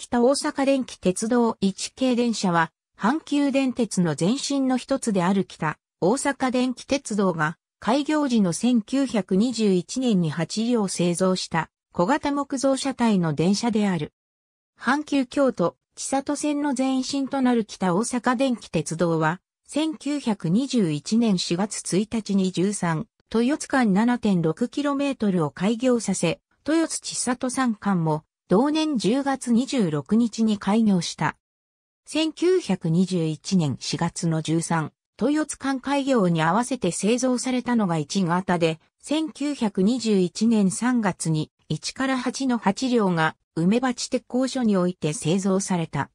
北大阪電気鉄道1系電車は、阪急電鉄の前身の一つである北大阪電気鉄道が、開業時の1921年に8両製造した小型木造車体の電車である。阪急京都、千里線の前身となる北大阪電気鉄道は、1921年4月1日に13、豊津間 7.6km を開業させ、豊津千里山間も同年10月26日に開業した。1921年4月の13、豊津間開業に合わせて製造されたのが1型で、1921年3月に1から8の8両が梅鉢鉄工所において製造された。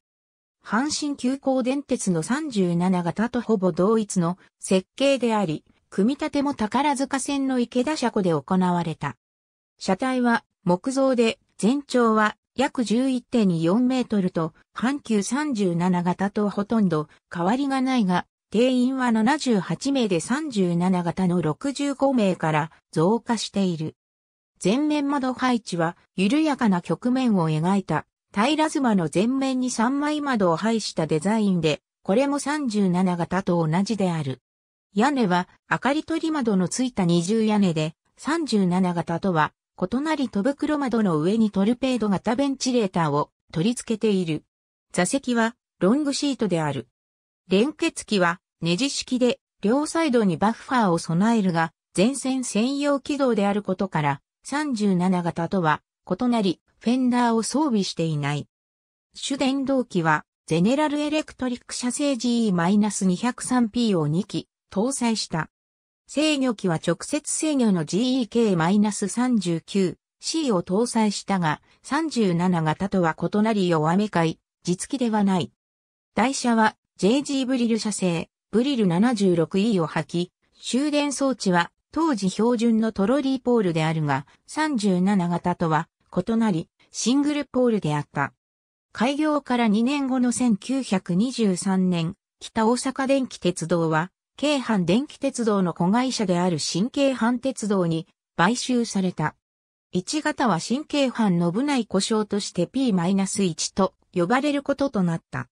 阪神急行電鉄の37型とほぼ同一の設計であり、組み立ても宝塚線の池田車庫で行われた。車体は木造で全長は約11.4メートルと、阪急37型とほとんど変わりがないが、定員は78名で37型の65名から増加している。前面窓配置は緩やかな局面を描いた平妻の前面に3枚窓を配したデザインで、これも37型と同じである。屋根は明かり取り窓のついた二重屋根で、37型とは異なり飛ぶ黒窓の上にトルペード型ベンチレーターを取り付けている。座席はロングシートである。連結機はネジ式で両サイドにバッファーを備えるが、前線専用軌道であることから、37型とは異なり、フェンダーを装備していない。主電動機は、ゼネラルエレクトリック社製 GE-203P を2機搭載した。制御機は直接制御の GEK-39C を搭載したが、37型とは異なり弱めかい、実機ではない。台車は JG ブリル社製、ブリル 76E を履き、終電装置は当時標準のトロリーポールであるが、37型とは異なり、シングルポールであった。開業から2年後の1923年、北大阪電気鉄道は、京阪電気鉄道の子会社である新京阪鉄道に買収された。1型は新京阪の部内故障として P-1 と呼ばれることとなった。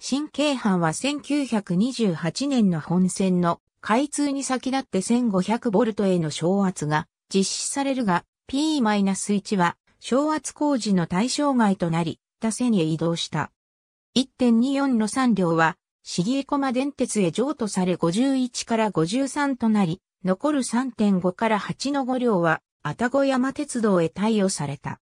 新京阪は1928年の本線の開通に先立って 1500V への昇圧が実施されるが P-1 は昇圧工事の対象外となり、他線へ移動した。1.24の3両は杉江駒電鉄へ譲渡され51から53となり、残る3.5から8の5両は、たご山鉄道へ貸与された。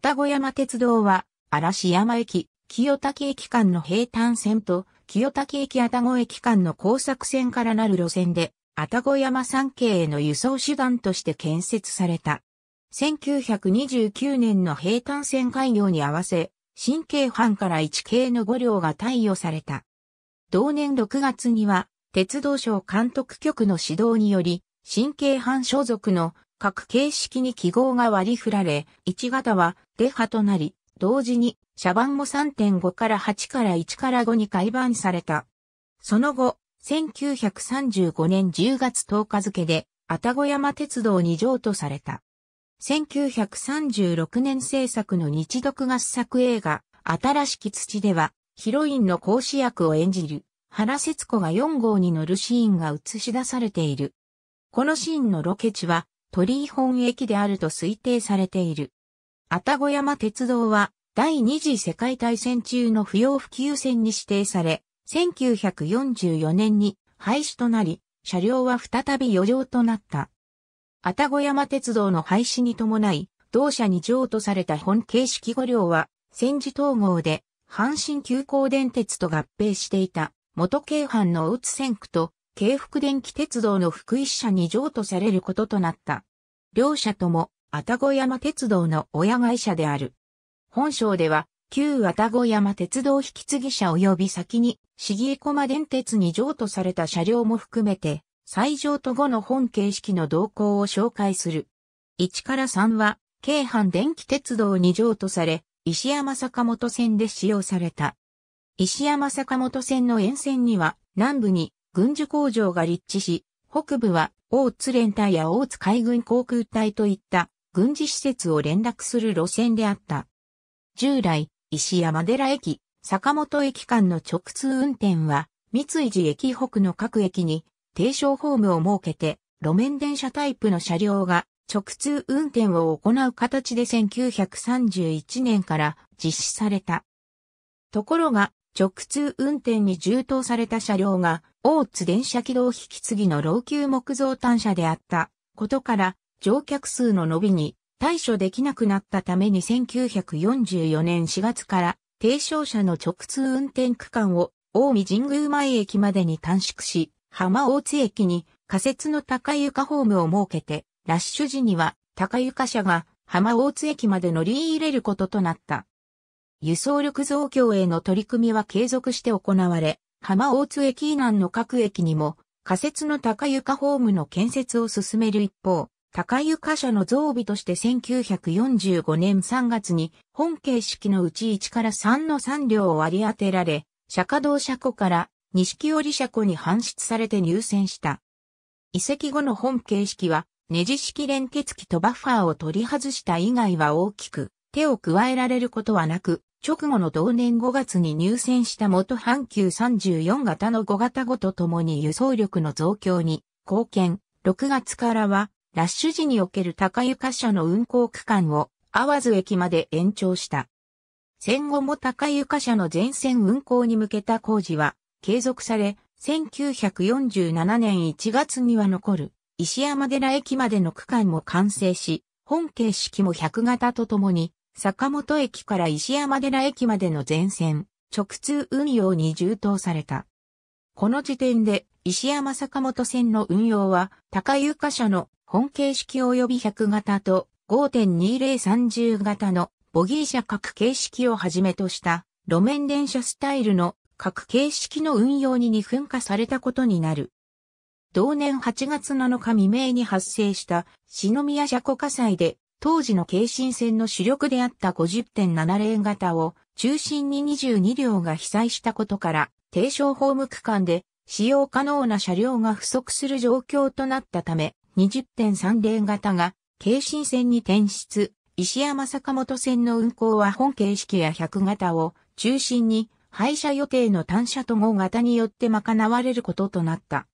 たご山鉄道は、嵐山駅、清滝駅間の平坦線と、清滝駅たご駅間の工作線からなる路線で、たご山山系への輸送手段として建設された。1929年の平坦線開業に合わせ、新京阪から1系の5両が貸与された。同年6月には、鉄道省監督局の指導により、新京阪所属の各形式に記号が割り振られ、1型はデ派となり、同時に、車番も3.5から8から1から5に改版された。その後、1935年10月10日付で、あたご山鉄道に譲渡された。1936年制作の日独合作映画、新しき土では、ヒロインの講師役を演じる原節子が4号に乗るシーンが映し出されている。このシーンのロケ地は鳥居本駅であると推定されている。愛宕山鉄道は第二次世界大戦中の不要不急線に指定され、1944年に廃止となり、車両は再び余剰となった。愛宕山鉄道の廃止に伴い、同社に譲渡された本形式五両は、戦時統合で阪神急行電鉄と合併していた元京阪の宇津線区と京福電気鉄道の福井支社に譲渡されることとなった。両社とも、愛宕山鉄道の親会社である。本省では、旧愛宕山鉄道引き継ぎ車及び先に、市議駒電鉄に譲渡された車両も含めて、最上と後の本形式の動向を紹介する。1から3は、京阪電気鉄道に譲渡され、石山坂本線で使用された。石山坂本線の沿線には南部に軍需工場が立地し、北部は大津連隊や大津海軍航空隊といった軍事施設を連絡する路線であった。従来、石山寺駅、坂本駅間の直通運転は、三井寺駅北の各駅に、低床ホームを設けて、路面電車タイプの車両が直通運転を行う形で1931年から実施された。ところが、直通運転に充当された車両が、大津電車軌道引き継ぎの老朽木造単車であったことから、乗客数の伸びに対処できなくなったために1944年4月から低床車の直通運転区間を大見神宮前駅までに短縮し、浜大津駅に仮設の高床ホームを設けてラッシュ時には高床車が浜大津駅まで乗り入れることとなった。輸送力増強への取り組みは継続して行われ、浜大津駅以南の各駅にも仮設の高床ホームの建設を進める一方、高床車の増備として1945年3月に本形式のうち1から3の3両を割り当てられ、釈迦堂車庫から錦織車庫に搬出されて入選した。移籍後の本形式はネジ式連結器とバッファーを取り外した以外は大きく手を加えられることはなく、直後の同年5月に入選した元阪急34型の5型ごとともに輸送力の増強に貢献。6月からは、ラッシュ時における高床車の運行区間を、わ津駅まで延長した。戦後も高床車の全線運行に向けた工事は、継続され、1947年1月には残る石山寺駅までの区間も完成し、本形式も100型とともに、坂本駅から石山寺駅までの全線、直通運用に充当された。この時点で、石山坂本線の運用は、高床車の本形式及び100型と5.2030型のボギー車各形式をはじめとした路面電車スタイルの各形式の運用に二分化されたことになる。同年8月7日未明に発生した篠宮車庫火災で、当時の京神線の主力であった50.70型を中心に22両が被災したことから、低床ホーム区間で使用可能な車両が不足する状況となったため、20.30型が京神線に転出、石山坂本線の運行は本形式や100型を中心に廃車予定の単車と号型によって賄われることとなった。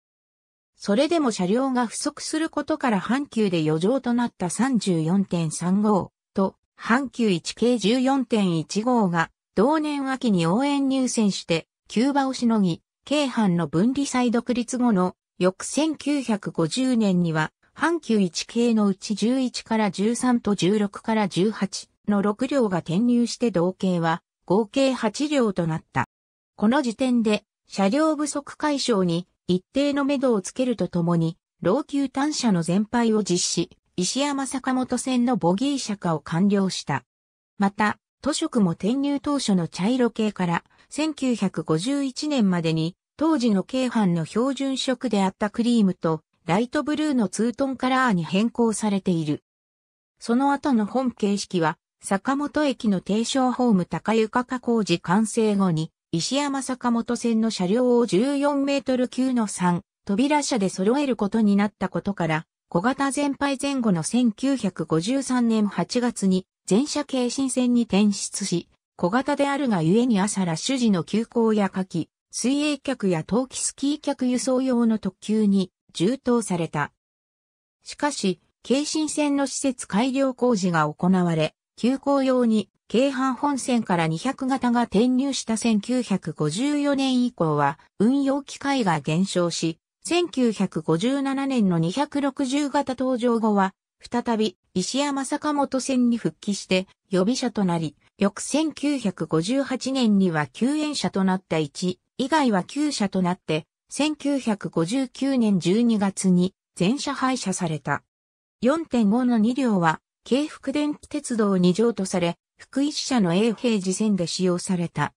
それでも車両が不足することから阪急で余剰となった34.35と阪急1系14.15が同年秋に応援入選して急場をしのぎ、京阪の分離再独立後の翌1950年には阪急1系のうち11から13と16から18の6両が転入して同系は合計8両となった。この時点で車両不足解消に一定の目処をつけるとともに、老朽単車の全廃を実施、石山坂本線のボギー車化を完了した。また、都職も転入当初の茶色系から、1951年までに、当時の京阪の標準色であったクリームと、ライトブルーのツートンカラーに変更されている。その後の本形式は、坂本駅の低床ホーム高床化工事完成後に、石山坂本線の車両を14メートル級の3、扉車で揃えることになったことから、小型全廃前後の1953年8月に全車京新線に転出し、小型であるがゆえに朝ラ主事の急行や下記、水泳客や冬季スキー客輸送用の特急に充当された。しかし、京新線の施設改良工事が行われ、急行用に京阪本線から200型が転入した1954年以降は運用機会が減少し、1957年の260型登場後は、再び石山坂本線に復帰して予備車となり、翌1958年には救援車となった1以外は旧車となって、1959年12月に全車廃車された。4.5の2両は、京福電気鉄道に譲渡され、福井支社の永平寺線で使用された。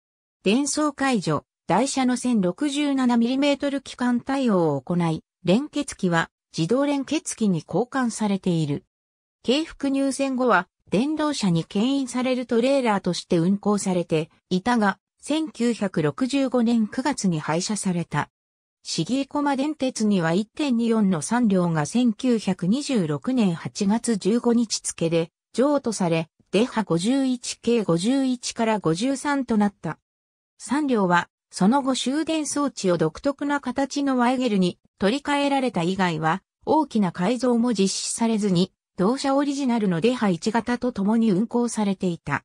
電装解除、台車の 1067mm 機関対応を行い、連結機は自動連結機に交換されている。軽服入線後は、電動車に牽引されるトレーラーとして運行されていたが、1965年9月に廃車された。市議駒電鉄には1.24の3両が1926年8月15日付で譲渡され、デハ51 k 51から53となった。3両は、その後終電装置を独特な形のワイゲルに取り替えられた以外は、大きな改造も実施されずに、同社オリジナルのデハ1型と共に運行されていた。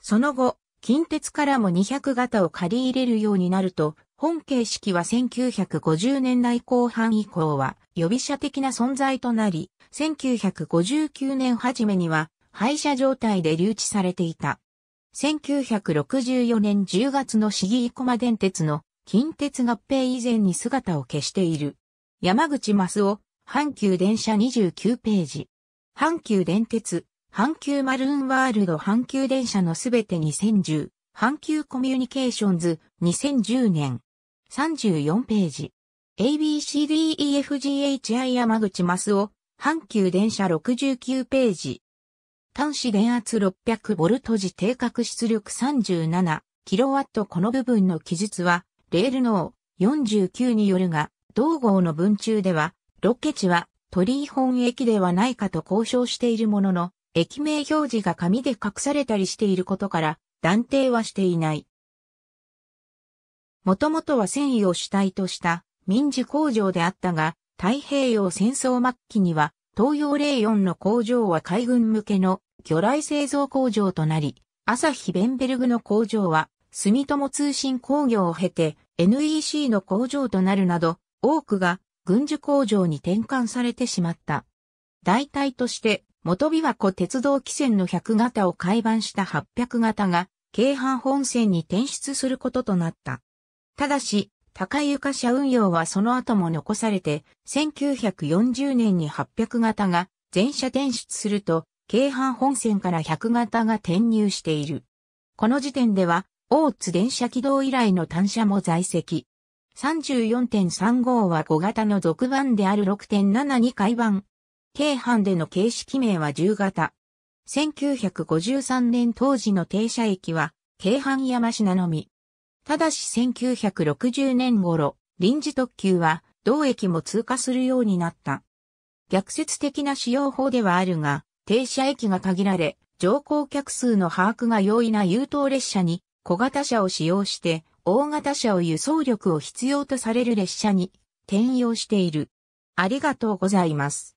その後、近鉄からも200型を借り入れるようになると、本形式は1950年代後半以降は予備車的な存在となり、1959年初めには廃車状態で留置されていた。1964年10月の市議生駒電鉄の近鉄合併以前に姿を消している。山口ス夫、阪急電車29ページ。阪急電鉄、阪急マルーンワールド阪急電車のすべて2010、阪急コミュニケーションズ2010年。34ページ。ABCDEFGHI 山口ス夫、阪急電車69ページ。端子電圧 600V 時定格出力 37kW この部分の記述は、レールの49によるが、同号の文中では、ロケ地は鳥居本駅ではないかと交渉しているものの、駅名表示が紙で隠されたりしていることから、断定はしていない。もともとは繊維を主体とした民事工場であったが、太平洋戦争末期には東洋04の工場は海軍向けの魚雷製造工場となり、朝日ベンベルグの工場は、住友通信工業を経て NEC の工場となるなど、多くが軍需工場に転換されてしまった。代替として、元琵琶湖鉄道汽船の100型を改版した800型が、京阪本線に転出することとなった。ただし、高床車運用はその後も残されて、1940年に800型が全車転出すると、京阪本線から100型が転入している。この時点では、大津電車軌道以来の単車も在籍。34.35は5型の続番である6.72回番。京阪での形式名は10型。1953年当時の停車駅は、京阪山品のみ。ただし1960年頃、臨時特急は、同駅も通過するようになった。逆説的な使用法ではあるが、停車駅が限られ、乗降客数の把握が容易な優等列車に小型車を使用して、大型車を輸送力を必要とされる列車に転用している。ありがとうございます。